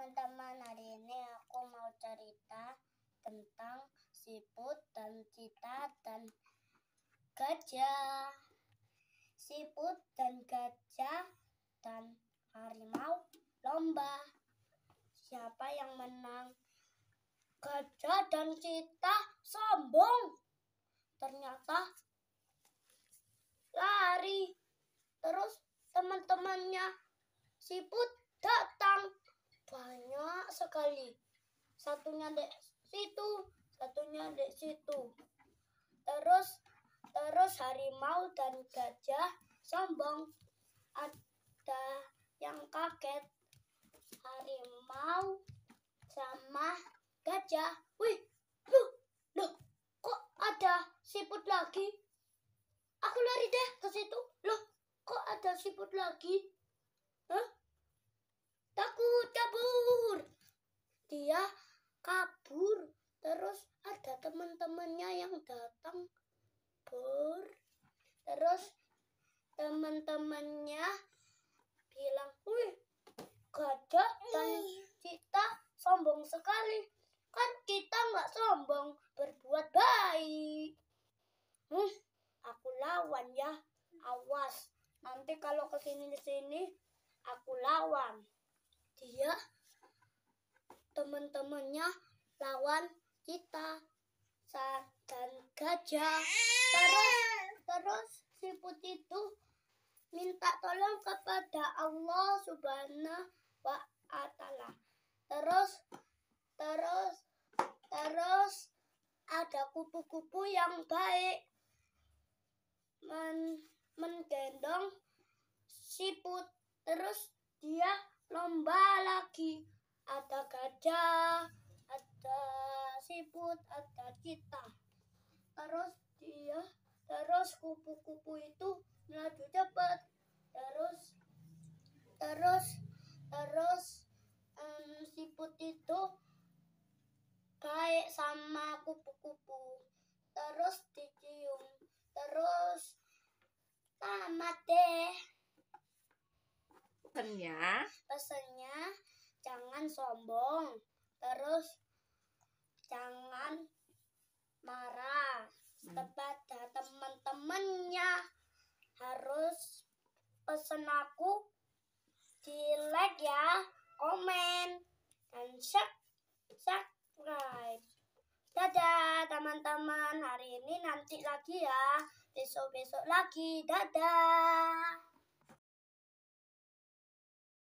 teman-teman, hari ini aku mau cerita tentang siput dan cita dan gajah. Siput dan gajah dan harimau lomba. Siapa yang menang? Gajah dan cita sombong. Ternyata lari. Terus teman-temannya siput datang banyak sekali satunya dek situ satunya dek situ terus terus harimau dan gajah sombong ada yang kaget harimau sama gajah wih lu lu kok ada siput lagi aku lari deh ke situ loh kok ada siput lagi Hah? kabur dia kabur terus ada teman-temannya yang datang kabur terus teman-temannya bilang wih gajah dan kita sombong sekali kan kita nggak sombong berbuat baik hmm, aku lawan ya awas nanti kalau kesini sini aku lawan dia teman-temannya lawan kita saat dan gajah terus terus siput itu minta tolong kepada Allah Subhanahu wa taala terus terus terus ada kupu-kupu yang baik men menggendong siput terus dia lomba lagi ada gajah ada siput ada kita terus dia terus kupu-kupu itu melaju cepat terus terus terus um, siput itu kayak sama kupu-kupu terus dicium terus tamat deh pesennya pesannya jangan sombong terus jangan marah hmm. kepada teman-temannya harus pesen aku di like ya komen dan subscribe dadah teman-teman hari ini nanti lagi ya besok-besok lagi dadah